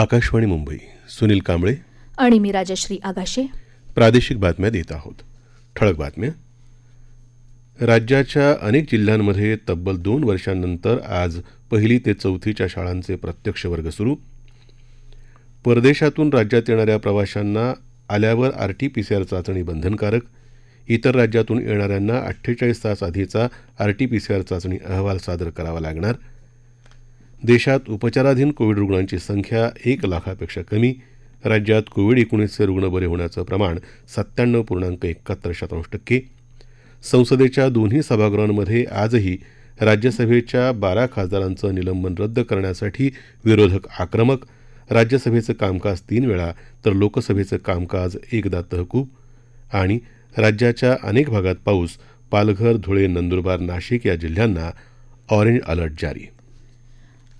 आकाशवाणी मुंबई सुनील कांबळे आणि मी राजश्री आगाशे प्रादेशिक बातम्या देत आहोत ठळक बातम्या राज्याच्या अनेक जिल्ह्यांमध्ये तब्बल दोन वर्षांनंतर आज पहिली ते चौथीच्या शाळांचे प्रत्यक्ष वर्ग सुरू परदेशातून राज्यात येणाऱ्या प्रवाशांना आल्यावर आरटीपीसीआर चाचणी बंधनकारक इतर राज्यातून येणाऱ्यांना अठ्ठेचाळीस तास आधीचा आरटी चाचणी अहवाल सादर करावा लागणार देशात उपचाराधीन कोविड रुग्णांची संख्या एक लाखापेक्षा कमी राज्यात कोविड एकोणीसचे रुग्ण बरे होण्याचं प्रमाण सत्त्याण्णव पूर्णांक एकाहत्तर शतांश टक्के संसदेच्या दोन्ही सभागृहांमध्ये आजही राज्यसभेच्या बारा खासदारांचं निलंबन रद्द करण्यासाठी विरोधक आक्रमक राज्यसभेचं कामकाज तीन वेळा तर लोकसभेचं कामकाज एकदा तहकूब आणि राज्याच्या अनेक भागात पाऊस पालघर धुळे नंदुरबार नाशिक या जिल्ह्यांना ऑरेंज अलर्ट जारी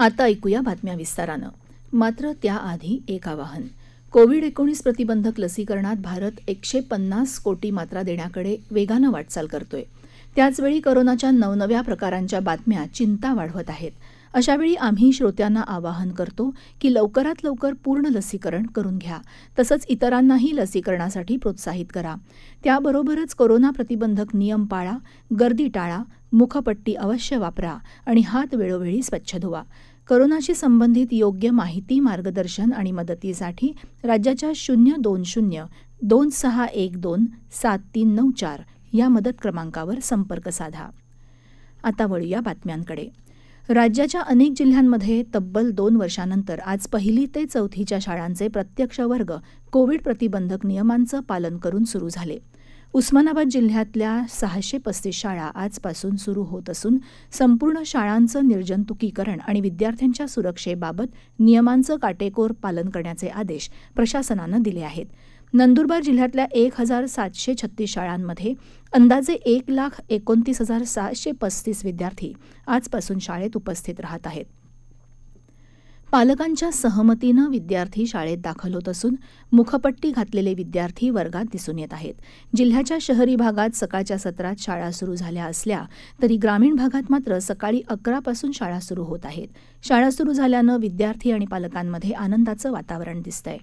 आता ऐकूया बातम्या विस्तारानं मात्र त्याआधी एक आवाहन कोविड एकोणीस प्रतिबंधक लसीकरणात भारत एकशे पन्नास कोटी मात्रा देण्याकडे वेगानं वाटचाल करतोय त्याचवेळी कोरोनाच्या नवनव्या प्रकारांच्या बातम्या चिंता वाढवत आहेत अशावेळी आम्ही श्रोत्यांना आवाहन करतो की लवकरात लवकर पूर्ण लसीकरण करून घ्या तसंच इतरांनाही लसीकरणासाठी प्रोत्साहित करा त्याबरोबरच कोरोना प्रतिबंधक नियम पाळा गर्दी टाळा मुखपट्टी अवश्य वापरा आणि हात वेळोवेळी स्वच्छ धुवा कोरोनाशी संबंधित योग्य माहिती मार्गदर्शन आणि मदतीसाठी राज्याच्या शून्य दोन शून्य दोन सहा एक दोन सात तीन नऊ चार या मदत क्रमांकावर संपर्क साधा आता वळूया बातम्यांकडे राज्याच्या अनेक जिल्ह्यांमध्ये तब्बल दोन वर्षानंतर आज पहिली ते चौथीच्या शाळांचे प्रत्यक्ष वर्ग कोविड प्रतिबंधक नियमांचं पालन करून सुरू झाले उस्मानाबाद जिल्ह्यातल्या सहाशे पस्तीस शाळा आजपासून सुरू होत असून संपूर्ण शाळांचं निर्जंतुकीकरण आणि विद्यार्थ्यांच्या सुरक्षेबाबत नियमांचं काटेकोर पालन करण्याचे आदेश प्रशासनानं दिले आहेत नंदुरबार जिल्ह्यातल्या एक हजार सातशे छत्तीस शाळांमध्ये अंदाजे एक लाख एकोणतीस हजार सहाशे पस्तीस विद्यार्थी आजपासून शाळेत उपस्थित राहत आहेत पालकांच्या सहमतीनं विद्यार्थी शाळेत दाखल होत असून मुखपट्टी घातलेले विद्यार्थी वर्गात दिसून येत आहेत जिल्ह्याच्या शहरी भागात सकाळच्या सत्रात शाळा सुरू झाल्या असल्या तरी ग्रामीण भागात मात्र सकाळी अकरापासून शाळा सुरू होत आहेत शाळा सुरू झाल्यानं विद्यार्थी आणि पालकांमध्ये आनंदाचं वातावरण दिसतंय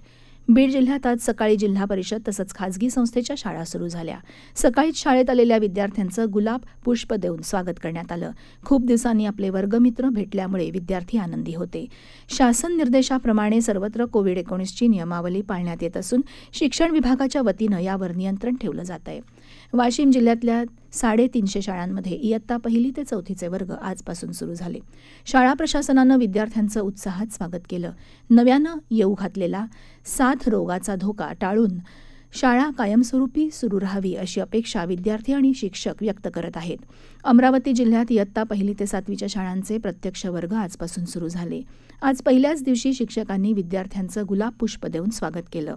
बीड जिल्ह्यात आज सकाळी जिल्हा परिषद तसंच खाजगी संस्थेच्या शाळा सुरू झाल्या सकाळीच शाळेत आलेल्या विद्यार्थ्यांचं गुलाब पुष्प देऊन स्वागत करण्यात आलं खूप दिवसांनी आपले वर्गमित्र भेटल्यामुळे विद्यार्थी आनंदी होते शासन निर्देशाप्रमाणे सर्वत्र कोविड एकोणीसची नियमावली पाळण्यात येत असून शिक्षण विभागाच्या वतीनं यावर नियंत्रण ठेवलं जात आहे वाशिम जिल्ह्यातल्या साडेतीनशे शाळांमध्ये इयत्ता पहिली ते चौथीचे वर्ग आजपासून सुरू झाले शाळा प्रशासनानं विद्यार्थ्यांचं उत्साहात स्वागत केलं नव्यानं येऊ घातलेला साथ रोगाचा धोका टाळून शाळा कायमस्वरूपी सुरू राहावी अशी अपेक्षा विद्यार्थी आणि शिक्षक व्यक्त करत आहेत अमरावती जिल्ह्यात इयत्ता पहिली ते सातवीच्या शाळांचे प्रत्यक्ष वर्ग आजपासून सुरू झाले आज पहिल्याच दिवशी शिक्षकांनी विद्यार्थ्यांचं गुलाब पुष्प देऊन स्वागत केलं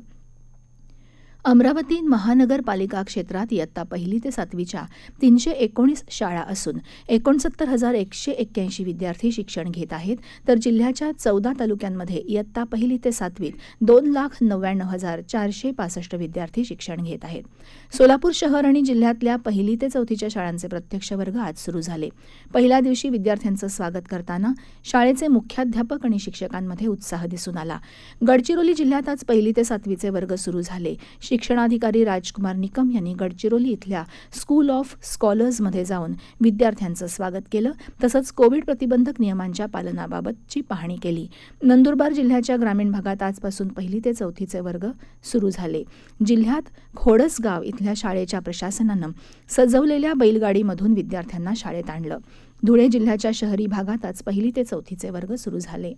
अमरावती महानगरपालिका क्षेत्रात इयत्ता पहिली ते सातवीच्या तीनशे एकोणीस शाळा असून एकोणसत्तर हजार एकशे एक्क्याऐंशी विद्यार्थी शिक्षण घेत आहेत तर जिल्ह्याच्या चौदा तालुक्यांमध्ये इयत्ता पहिली ते सातवीत दोन लाख नव्याण्णव हजार चारशे पासष्ट विद्यार्थी शिक्षण घेत आहेत सोलापूर शहर आणि जिल्ह्यातल्या पहिली ते चौथीच्या शाळांचे प्रत्यक्ष वर्ग आज सुरू झाले पहिल्या दिवशी विद्यार्थ्यांचं स्वागत करताना शाळेचे मुख्याध्यापक आणि शिक्षकांमध्ये उत्साह दिसून आला गडचिरोली जिल्ह्यात आज पहिली ते सातवीचे वर्ग सुरू झाले शिक्षणाधिकारी राजकुमार निकम यांनी गडचिरोली इथल्या स्कूल ऑफ स्कॉलर्समध्ये जाऊन विद्यार्थ्यांचं स्वागत केलं तसंच कोविड प्रतिबंधक नियमांच्या पालनाबाबतची पाहणी केली नंदुरबार जिल्ह्याच्या ग्रामीण भागात आजपासून पहिली ते चौथीचे वर्ग सुरू झाले जिल्ह्यात खोडसगाव इथल्या शाळेच्या प्रशासनानं सजवलेल्या बैलगाडीमधून विद्यार्थ्यांना शाळेत आणलं धुळे जिल्ह्याच्या शहरी भागात आज पहिली ते चौथीचे वर्ग सुरू झाले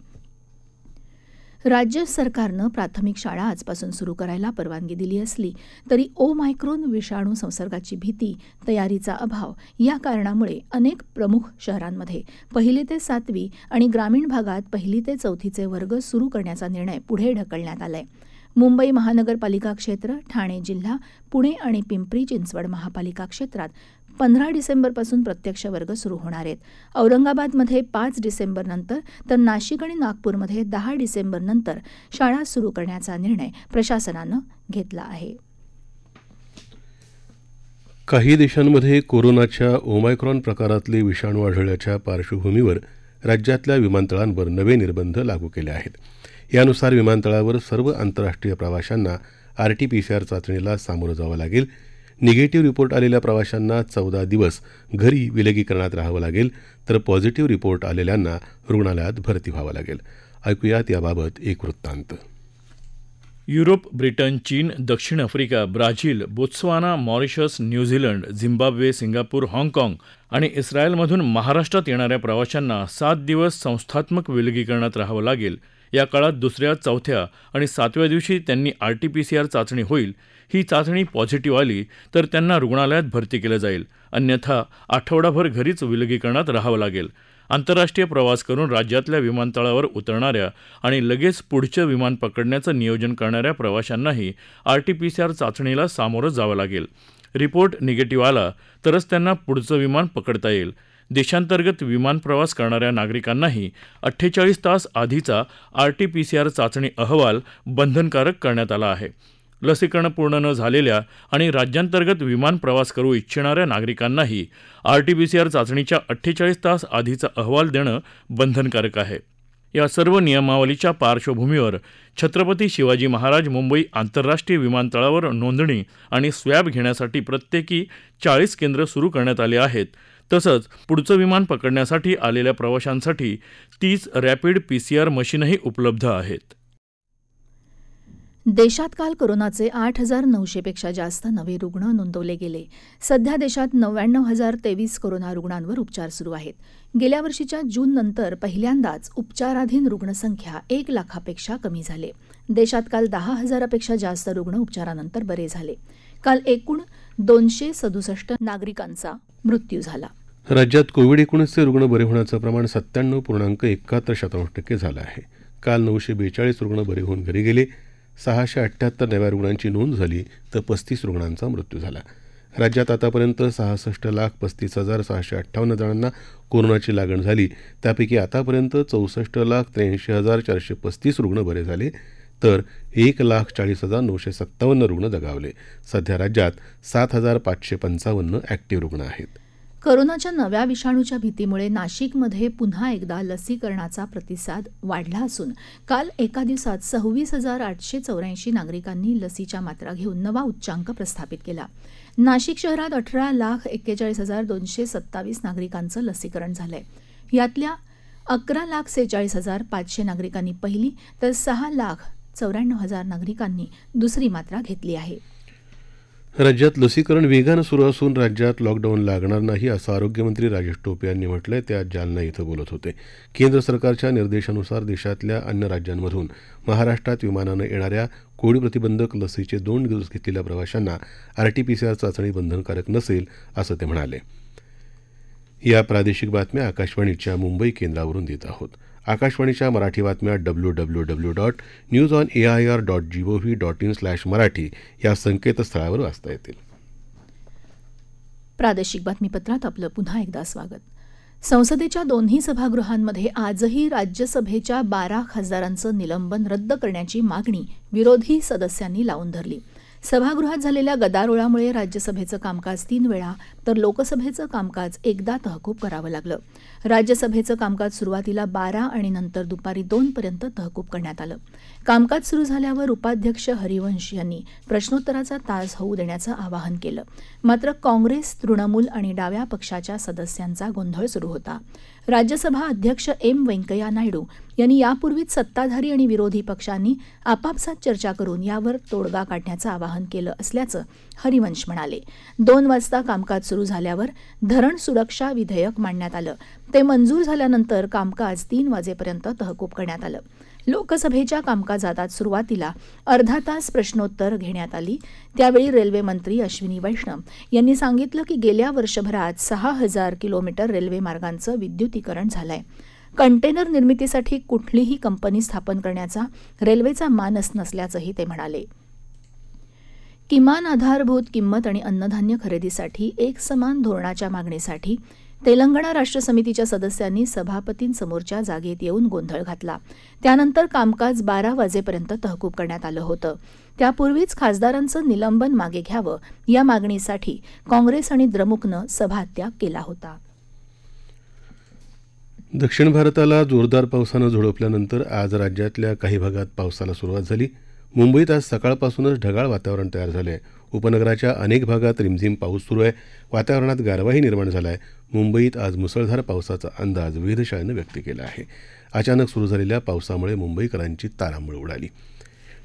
राज्य सरकारनं प्राथमिक शाळा आजपासून सुरू करायला परवानगी दिली असली तरी ओ मायक्रोन विषाणू संसर्गाची भीती तयारीचा अभाव या कारणामुळे अनेक प्रमुख शहरांमध्ये पहिली ते सातवी आणि ग्रामीण भागात पहिली ते चौथीचे वर्ग सुरू करण्याचा निर्णय पुढे ढकलण्यात आला आहे मुंबई महानगरपालिका क्षेत्र ठाणे जिल्हा पुणे आणि पिंपरी चिंचवड महापालिका क्षेत्रात पंधरा डिसेंबरपासून प्रत्यक्ष वर्ग सुरू होणार आहेत औरंगाबादमध्ये पाच डिसेंबरनंतर तर नाशिक आणि नागपूरमध्ये दहा डिसेंबरनंतर शाळा सुरू करण्याचा निर्णय प्रशासनानं घेतला आहे काही देशांमध्ये कोरोनाच्या ओमायक्रॉन प्रकारातले विषाणू आढळल्याच्या पार्श्वभूमीवर राज्यातल्या विमानतळांवर नवे निर्बंध लागू केले आहेत यानुसार विमानतळावर सर्व आंतरराष्ट्रीय प्रवाशांना सी चाचणीला सामोरं जावं लागेल निगेटिव्ह रिपोर्ट आलेल्या प्रवाशांना चौदा दिवस घरी विलगीकरणात राहावं लागेल तर पॉझिटिव्ह रिपोर्ट आलेल्यांना रुग्णालयात भरती व्हावं लागेल ऐकूयात याबाबत एक वृत्तांत युरोप ब्रिटन चीन दक्षिण Africa Brazil Botswana Mauritius New Zealand Zimbabwe Singapore हाँगकाँग आणि इस्रायलमधून महाराष्ट्रात येणाऱ्या प्रवाशांना सात दिवस संस्थात्मक विलगीकरणात राहावं लागेल या काळात दुसऱ्या चौथ्या आणि सातव्या दिवशी त्यांनी आरटीपीसीआर चाचणी होईल ही चाचणी पॉझिटिव्ह आली तर त्यांना रुग्णालयात भरती केलं जाईल अन्यथा आठवडाभर घरीच विलगीकरणात राहावं लागेल आंतरराष्ट्रीय प्रवास करून राज्यातल्या विमानतळावर उतरणाऱ्या आणि लगेच पुढचं विमान पकडण्याचं नियोजन करणाऱ्या प्रवाशांनाही आरटीपीसीआर चाचणीला सामोरं जावं लागेल रिपोर्ट निगेटिव्ह आला तरच त्यांना पुढचं विमान पकडता येईल देशांतर्गत विमान प्रवास करणाऱ्या नागरिकांनाही अठ्ठेचाळीस तास आधीचा आरटीपीसीआर चाचणी अहवाल बंधनकारक करण्यात आला आहे लसीकरण पूर्ण न झालेल्या आणि राज्यांतर्गत विमान प्रवास करू इच्छिणाऱ्या नागरिकांनाही आरटीपीसीआर चाचणीच्या अठ्ठेचाळीस तास आधीचा अहवाल देणं बंधनकारक आहे या सर्व नियमावलीच्या पार्श्वभूमीवर छत्रपती शिवाजी महाराज मुंबई आंतरराष्ट्रीय विमानतळावर नोंदणी आणि स्वॅब घेण्यासाठी प्रत्येकी चाळीस केंद्र सुरू करण्यात आले आहेत तसंच पुढचं विमान पकडण्यासाठी आलेल्या प्रवाशांसाठी तीस रॅपिड पीसीआर मशीनही उपलब्ध आहेत देशात काल कोरोनाचे आठ हजार नऊशेपेक्षा जास्त नवे रुग्ण नोंदवले गेले सध्या देशात नव्याण्णव हजार तेवीस कोरोना रुग्णांवर उपचार सुरू आहेत गेल्या वर्षीच्या जून नंतर पहिल्यांदाच उपचाराधीन रुग्णसंख्या एक लाखापेक्षा कमी झाले देशात काल दहा हजारापेक्षा जास्त रुग्ण उपचारानंतर बरे झाले काल एकूण दोनशे सदुसष्ट नागरिकांचा मृत्यू झाला राज्यात कोविड एकोणीसचे रुग्ण बरे होण्याचं प्रमाण सत्त्याण्णव पूर्णांक एकाहत्तर शतांश टक्के झालं आहे काल नऊशे बेचाळीस रुग्ण बरे होऊन घरी गेले सहाशे अठ्ठ्याहत्तर नव्या रुग्णांची नोंद झाली तर पस्तीस रुग्णांचा मृत्यू झाला राज्यात आतापर्यंत सहासष्ट लाख पस्तीस हजार सहाशे अठ्ठावन्न जणांना कोरोनाची लागण झाली त्यापैकी आतापर्यंत चौसष्ट लाख त्र्याऐंशी हजार चारशे पस्तीस रुग्ण बरे झाले तर एक लाख चाळीस हजार नऊशे सत्तावन्न रुग्ण दगावले सध्या राज्यात सात हजार पाचशे पंचावन्न अॅक्टिव्ह रुग्ण आहेत कोरोनाच्या नव्या विषाणूच्या भीतीमुळे नाशिकमध्ये पुन्हा एकदा लसीकरणाचा प्रतिसाद वाढला असून काल एका दिवसात सव्वीस हजार आठशे चौऱ्याऐंशी नागरिकांनी लसीच्या मात्रा घेऊन नवा उच्चांक प्रस्थापित केला नाशिक शहरात अठरा लाख एक्केचाळीस हजार दोनशे सत्तावीस नागरिकांचं लसीकरण झालंय यातल्या अकरा लाख सेहेचाळीस हजार पाचशे नागरिकांनी पहिली तर सहा लाख चौऱ्याण्णव हजार नागरिकांनी दुसरी मात्रा घेतली आहे राज्यात लसीकरण वेगानं सुरू असून राज्यात लॉकडाऊन लागणार नाही असं आरोग्यमंत्री राजेश टोपे यांनी म्हटलंय ते आज जालना इथं बोलत होते केंद्र सरकारच्या निर्देशानुसार देशातल्या अन्य राज्यांमधून महाराष्ट्रात विमानानं येणाऱ्या कोविड प्रतिबंधक लसीचे दोन डोस घेतलेल्या प्रवाशांना आरटीपीसीआर चाचणी बंधनकारक नसेल असं ते म्हणाले या प्रादेशिक बातम्या आकाशवाणीच्या मुंबई केंद्रावरून देत आहोत आकाशवाणीच्या मराठी बातम्या W W W dot news on air dot V dot in slash Marathi या संकेतस्थळावर वाचता येतील प्रादेशिक बातमीपत्रात आपलं पुन्हा एकदा स्वागत संसदेच्या दोन्ही सभागृहांमध्ये आजही राज्यसभेच्या बारा खासदारांचं निलंबन रद्द करण्याची मागणी विरोधी सदस्यांनी लावून धरली सभागृहात झालेल्या गदारोळामुळे राज्यसभेचं कामकाज तीन वेळा तर लोकसभेचं कामकाज एकदा तहकूब करावं लागलं राज्यसभेचं कामकाज सुरुवातीला बारा आणि नंतर दुपारी दोनपर्यंत तहकूब करण्यात आलं कामकाज सुरू झाल्यावर उपाध्यक्ष हरिवंश यांनी प्रश्नोत्तराचा तास होऊ देण्याचं आवाहन केलं मात्र काँग्रेस तृणमूल आणि डाव्या पक्षाच्या सदस्यांचा गोंधळ सुरू होता राज्यसभा अध्यक्ष एम व्यंकय्या नायडू यांनी यापूर्वीच सत्ताधारी आणि विरोधी पक्षांनी आपापसात चर्चा करून यावर तोडगा काढण्याचं आवाहन केलं असल्याचं हरिवंश म्हणाले दोन वाजता कामकाज सुरू झाल्यावर धरण सुरक्षा विधेयक मांडण्यात आलं ते मंजूर झाल्यानंतर कामकाज तीन वाजेपर्यंत तहकूब करण्यात आलं लोकसभेच्या कामकाजात आज सुरुवातीला अर्धा तास प्रश्नोत्तर घेण्यात आली त्यावेळी रेल्वे मंत्री अश्विनी वैष्णव यांनी सांगितलं की गेल्या वर्षभरात सहा हजार किलोमीटर रेल्वे मार्गांचं विद्युतीकरण झालंय कंटेनर निर्मितीसाठी कुठलीही कंपनी स्थापन करण्याचा रेल्वेचा मानस नसल्याचंही ते म्हणाले किमान आधारभूत किंमत आणि अन्नधान्य खरेदीसाठी एक समान धोरणाच्या मागणीसाठी तेलंगणा राष्ट्र समितीच्या सदस्यांनी सभापतींसमोरच्या जागेत येऊन गोंधळ घातला त्यानंतर कामकाज बारा वाजेपर्यंत तहकूब करण्यात आलं होतं त्यापूर्वीच खासदारांचं निलंबन मागे घ्यावं या मागणीसाठी काँग्रेस आणि द्रमुकनं सभात्याग केला होता दक्षिण भारताला जोरदार पावसानं झोडपल्यानंतर आज राज्यातल्या काही भागात पावसाला सुरुवात झाली मुंबईत आज सकाळपासूनच ढगाळ वातावरण तयार झालं आहे उपनगराच्या अनेक भागात रिमझिम पाऊस सुरू आहे वातावरणात गारवाही निर्माण झाला आहे मुंबईत आज मुसळधार पावसाचा अंदाज वेधशाळेनं व्यक्त केला आहे अचानक सुरू झालेल्या पावसामुळे मुंबईकरांची तारांबळ उडाली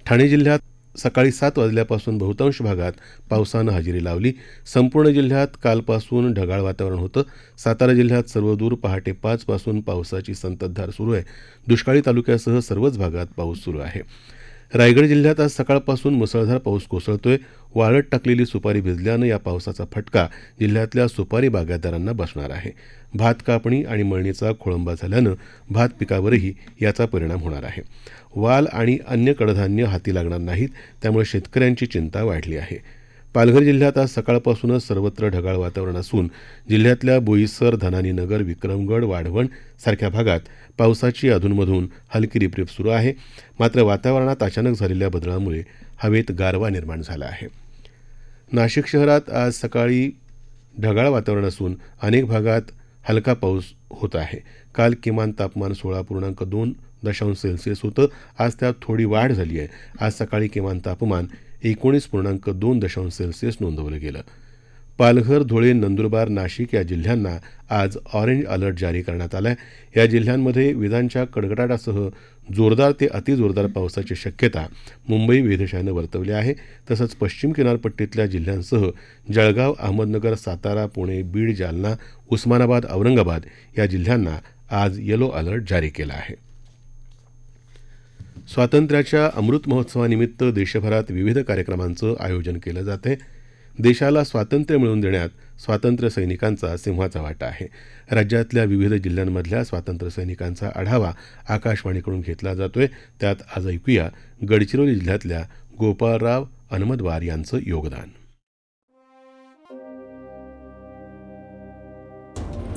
ठाणे जिल्ह्यात सकाळी सात वाजल्यापासून बहुतांश भागात पावसानं हजेरी लावली संपूर्ण जिल्ह्यात कालपासून ढगाळ वातावरण होतं सातारा जिल्ह्यात सर्वदूर पहाटे पाचपासून पावसाची संततधार सुरू आहे दुष्काळी तालुक्यासह सर्वच भागात पाऊस सुरू आहे रायगड जिल्ह्यात आज सकाळपासून मुसळधार पाऊस कोसळतोय आहे वाळत टाकलेली सुपारी भिजल्यानं या पावसाचा फटका जिल्ह्यातल्या सुपारी बागायतदारांना बसणार आहे भात कापणी आणि मळणीचा खोळंबा झाल्यानं भात पिकावरही याचा परिणाम होणार आहे वाल आणि अन्य कडधान्य हाती लागणार नाहीत त्यामुळे शेतकऱ्यांची चिंता वाढली आहे पालघर जिल्ह्यात आज सकाळपासूनच सर्वत्र ढगाळ वातावरण असून जिल्ह्यातल्या बोईसर धनानी नगर विक्रमगड वाढवण सारख्या भागात पावसाची अधूनमधून हलकी रिपरिप सुरू आहे मात्र वातावरणात अचानक झालेल्या बदलामुळे हवेत गारवा निर्माण झाला आहे नाशिक शहरात आज सकाळी ढगाळ वातावरण असून अनेक भागात हलका पाऊस होत आहे काल किमान तापमान सोळा पूर्णांक दोन दशांश सेल्सिअस होतं आज त्यात थोडी वाढ झाली आहे आज सकाळी किमान तापमान एकोणीस पूर्णांक दोन दशांश सेल्सिअस नोंदवलं गेलं पालघर धुळे नंदुरबार नाशिक या जिल्ह्यांना आज ऑरेंज अलर्ट जारी करण्यात आला आहे या जिल्ह्यांमध्ये विजांच्या कडकडाटासह जोरदार ते अतिजोरदार पावसाची शक्यता मुंबई वेधशाळेनं वर्तवली आहे तसंच पश्चिम किनारपट्टीतल्या जिल्ह्यांसह जळगाव अहमदनगर सातारा पुणे बीड जालना उस्मानाबाद औरंगाबाद या जिल्ह्यांना आज येलो अलर्ट जारी केला आहे स्वातंत्र्याच्या अमृत महोत्सवानिमित्त देशभरात विविध कार्यक्रमांचं आयोजन केलं जात आहे देशाला स्वातंत्र्य मिळवून देण्यात स्वातंत्र्य सैनिकांचा सिंहाचा वाटा आहे राज्यातल्या विविध जिल्ह्यांमधल्या स्वातंत्र्य सैनिकांचा आढावा आकाशवाणीकडून घेतला जातोय त्यात आज ऐकूया गडचिरोली जिल्ह्यातल्या गोपाळराव अनमदवार यांचं योगदान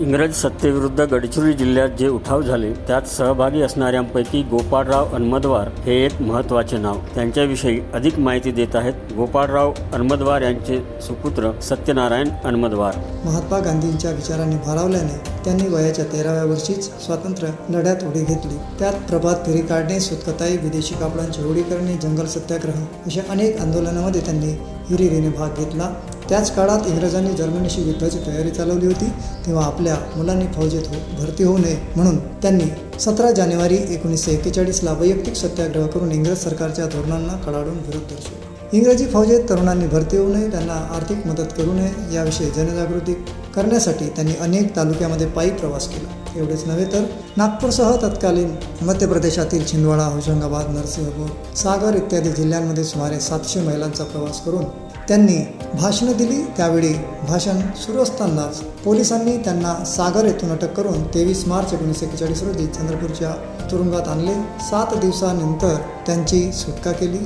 इंग्रज सत्तेविरुद्ध गडचिरोली जिल्ह्यात जे उठाव झाले त्यात सहभागी असणाऱ्यांपैकी गोपाळराव अन्मदवार हे एक महत्त्वाचे नाव त्यांच्याविषयी अधिक माहिती देत आहेत गोपाळराव अन्मदवार यांचे सुपुत्र सत्यनारायण अन्मदवार महात्मा गांधींच्या विचाराने भारावल्याने त्यांनी वयाच्या तेराव्या वर्षीच स्वातंत्र्य लढ्यात उडी घेतली त्यात प्रभात फेरी काढणे सुतकताई विदेशी कापडांची उडी करणे जंगल सत्याग्रह अशा अनेक आंदोलनामध्ये त्यांनी हिरिरीने भाग घेतला त्याच काळात इंग्रजांनी जर्मनीशी युद्धाची तयारी चालवली होती तेव्हा आपल्या मुलांनी फौजेत हो भरती होऊ नये म्हणून त्यांनी सतरा जानेवारी एकोणीसशे एक्केचाळीसला वैयक्तिक सत्याग्रह करून इंग्रज सरकारच्या धोरणांना कडाडून विरोध दर्शवला इंग्रजी फौजेत तरुणांनी भरती होऊ नये त्यांना आर्थिक मदत करू नये याविषयी जनजागृती करण्यासाठी त्यांनी अनेक तालुक्यामध्ये पायी प्रवास केला एवढेच नव्हे तर नागपूरसह तत्कालीन मध्य प्रदेशातील छिंदवाडा होशंगाबाद नरसिंहपूर सागर इत्यादी जिल्ह्यांमध्ये सुमारे सातशे महिलांचा प्रवास करून त्यांनी भाषणं दिली त्यावेळी भाषण सुरू असतानाच पोलिसांनी त्यांना सागर येथून अटक करून तेवीस मार्च एकोणीसशे एक्केचाळीस रोजी चंद्रपूरच्या तुरुंगात आणले सात दिवसानंतर त्यांची सुटका केली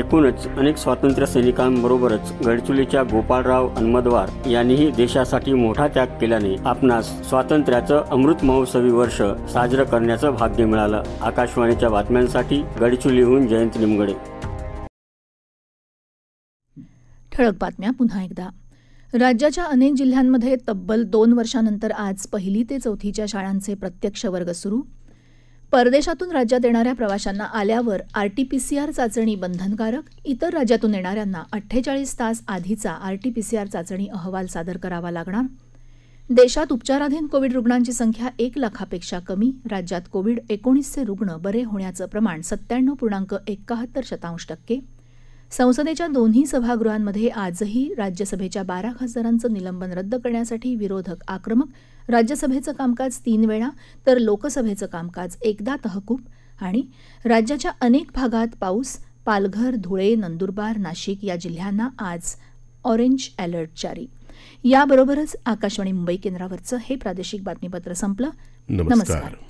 एकूणच अनेक स्वातंत्र्य सैनिकांबरोबरच गडचुलीच्या गोपाळराव अन्मदवार यांनीही देशासाठी मोठा त्याग केल्याने आपणास स्वातंत्र्याचं अमृत महोत्सवी वर्ष साजरं करण्याचं भाग्य मिळालं आकाशवाणीच्या बातम्यांसाठी गडचुलीहून जयंत निमगडे ठळक बातम्या पुन्हा एकदा राज्याच्या अनेक जिल्ह्यांमध्ये तब्बल दोन वर्षानंतर आज पहिली ते चौथीच्या शाळांचे प्रत्यक्ष वर्ग सुरू परदेशातून राज्यात येणाऱ्या प्रवाशांना आल्यावर आरटीपीसीआर चाचणी बंधनकारक इतर राज्यातून येणाऱ्यांना अठ्ठेचाळीस तास आधीचा आरटीपीसीआर चाचणी अहवाल सादर करावा लागणार देशात उपचाराधीन कोविड रुग्णांची संख्या एक लाखापेक्षा कमी राज्यात कोविड एकोणीसचे रुग्ण बरे होण्याचं प्रमाण सत्त्याण्णव पूर्णांक एकाहत्तर शतांश टक्के संसदेच्या दोन्ही सभागृहांमध्ये आजही राज्यसभेच्या बारा खासदारांचं निलंबन रद्द करण्यासाठी विरोधक आक्रमक राज्यसभेचं कामकाज तीन वेळा तर लोकसभेचं कामकाज एकदा तहकूब आणि राज्याच्या अनेक भागात पाऊस पालघर धुळे नंदुरबार नाशिक या जिल्ह्यांना आज ऑरेंज अलर्ट जारी याबरोबरच आकाशवाणी मुंबई केंद्रावरचं हे प्रादेशिक बातमीपत्र संपलं नमस्कार